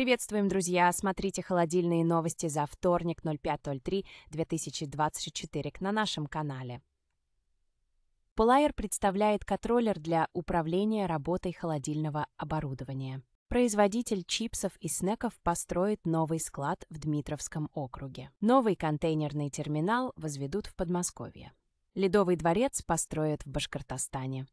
Приветствуем, друзья! Смотрите холодильные новости за вторник 05.03.2024 на нашем канале. Плайер представляет контроллер для управления работой холодильного оборудования. Производитель чипсов и снеков построит новый склад в Дмитровском округе. Новый контейнерный терминал возведут в Подмосковье. Ледовый дворец построят в Башкортостане.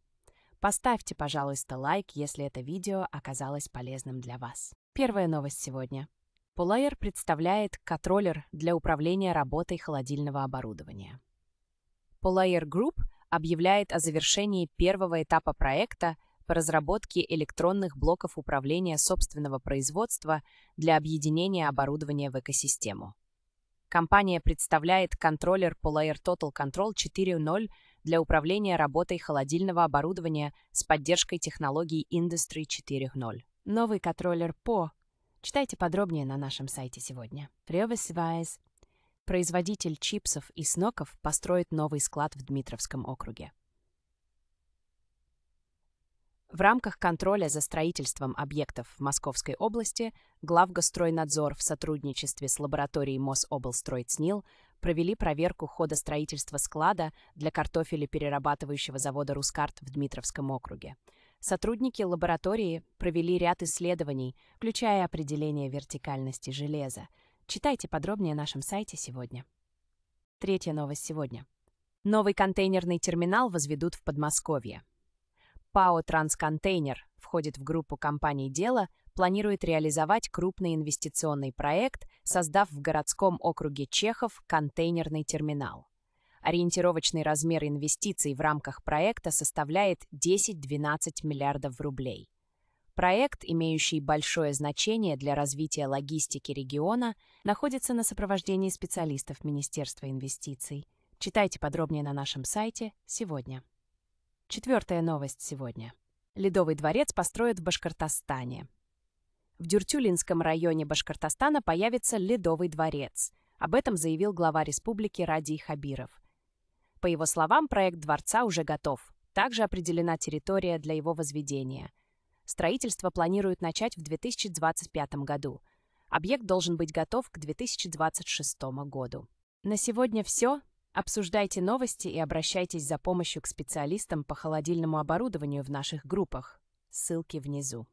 Поставьте, пожалуйста, лайк, если это видео оказалось полезным для вас. Первая новость сегодня. Pulayer представляет контроллер для управления работой холодильного оборудования. Pulayer Group объявляет о завершении первого этапа проекта по разработке электронных блоков управления собственного производства для объединения оборудования в экосистему. Компания представляет контроллер Polair Total Control 4.0 для управления работой холодильного оборудования с поддержкой технологий Industry 4.0. Новый контроллер PO. Читайте подробнее на нашем сайте сегодня. Превосвайз. Производитель чипсов и сноков построит новый склад в Дмитровском округе. В рамках контроля за строительством объектов в Московской области Главгостройнадзор в сотрудничестве с лабораторией Мособлстройцнил провели проверку хода строительства склада для картофеля перерабатывающего завода «Рускарт» в Дмитровском округе. Сотрудники лаборатории провели ряд исследований, включая определение вертикальности железа. Читайте подробнее на нашем сайте сегодня. Третья новость сегодня. Новый контейнерный терминал возведут в Подмосковье. ПАО «Трансконтейнер» входит в группу компаний «Дело», планирует реализовать крупный инвестиционный проект, создав в городском округе Чехов контейнерный терминал. Ориентировочный размер инвестиций в рамках проекта составляет 10-12 миллиардов рублей. Проект, имеющий большое значение для развития логистики региона, находится на сопровождении специалистов Министерства инвестиций. Читайте подробнее на нашем сайте сегодня. Четвертая новость сегодня. Ледовый дворец построят в Башкортостане. В Дюртюлинском районе Башкортостана появится Ледовый дворец. Об этом заявил глава республики Ради Хабиров. По его словам, проект дворца уже готов. Также определена территория для его возведения. Строительство планируют начать в 2025 году. Объект должен быть готов к 2026 году. На сегодня все. Обсуждайте новости и обращайтесь за помощью к специалистам по холодильному оборудованию в наших группах. Ссылки внизу.